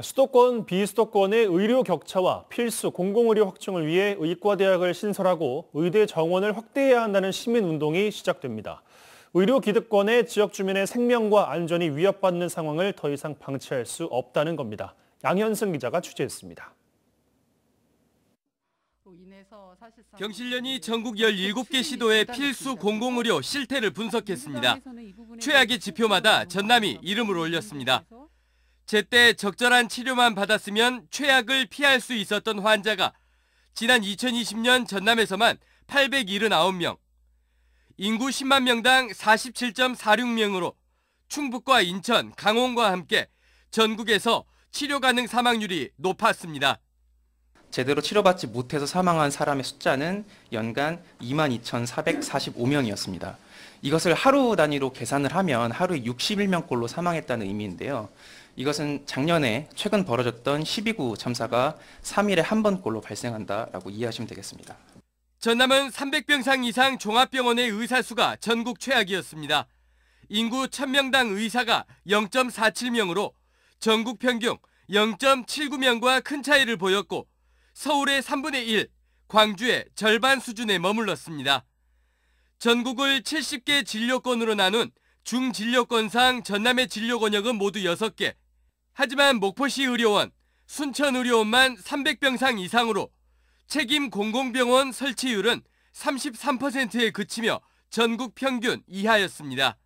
수도권 비수도권의 의료 격차와 필수 공공의료 확충을 위해 의과대학을 신설하고 의대 정원을 확대해야 한다는 시민운동이 시작됩니다. 의료 기득권의 지역 주민의 생명과 안전이 위협받는 상황을 더 이상 방치할 수 없다는 겁니다. 양현승 기자가 취재했습니다. 경실련이 전국 17개 시도의 필수 공공의료 실태를 분석했습니다. 최악의 지표마다 전남이 이름을 올렸습니다. 제때 적절한 치료만 받았으면 최악을 피할 수 있었던 환자가 지난 2020년 전남에서만 879명, 인구 10만 명당 47.46명으로 충북과 인천, 강원과 함께 전국에서 치료 가능 사망률이 높았습니다. 제대로 치료받지 못해서 사망한 사람의 숫자는 연간 22,445명이었습니다. 이것을 하루 단위로 계산을 하면 하루에 61명꼴로 사망했다는 의미인데요. 이것은 작년에 최근 벌어졌던 12구 참사가 3일에 한 번꼴로 발생한다라고 이해하시면 되겠습니다. 전남은 300병상 이상 종합병원의 의사 수가 전국 최악이었습니다. 인구 1000명당 의사가 0.47명으로 전국 평균 0.79명과 큰 차이를 보였고 서울의 3분의 1, 광주의 절반 수준에 머물렀습니다. 전국을 70개 진료권으로 나눈 중진료권상 전남의 진료 권역은 모두 6개, 하지만 목포시 의료원, 순천 의료원만 300병상 이상으로 책임 공공병원 설치율은 33%에 그치며 전국 평균 이하였습니다.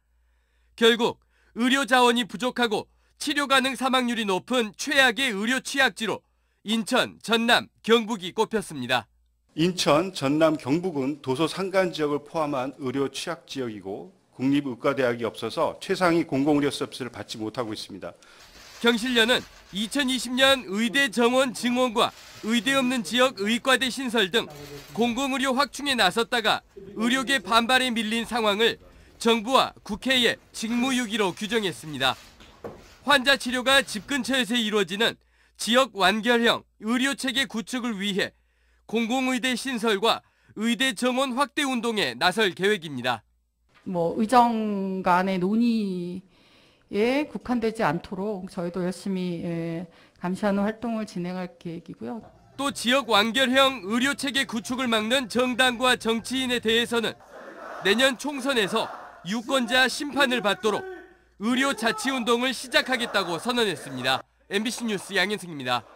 결국 의료 자원이 부족하고 치료 가능 사망률이 높은 최악의 의료 취약지로 인천, 전남, 경북이 꼽혔습니다. 인천, 전남, 경북은 도서 산간 지역을 포함한 의료 취약 지역이고 국립의과대학이 없어서 최상위 공공의료 서비스를 받지 못하고 있습니다. 경실련은 2020년 의대 정원 증원과 의대 없는 지역 의과대 신설 등 공공의료 확충에 나섰다가 의료계 반발에 밀린 상황을 정부와 국회에 직무유기로 규정했습니다. 환자 치료가 집 근처에서 이루어지는 지역 완결형 의료체계 구축을 위해 공공의대 신설과 의대 정원 확대 운동에 나설 계획입니다. 뭐 의정 간의 논의 에 예, 국한되지 않도록 저희도 열심히 예, 감시하는 활동을 진행할 계획이고요. 또 지역 완결형 의료체계 구축을 막는 정당과 정치인에 대해서는 내년 총선에서 유권자 심판을 받도록 의료 자치운동을 시작하겠다고 선언했습니다. MBC 뉴스 양현승입니다.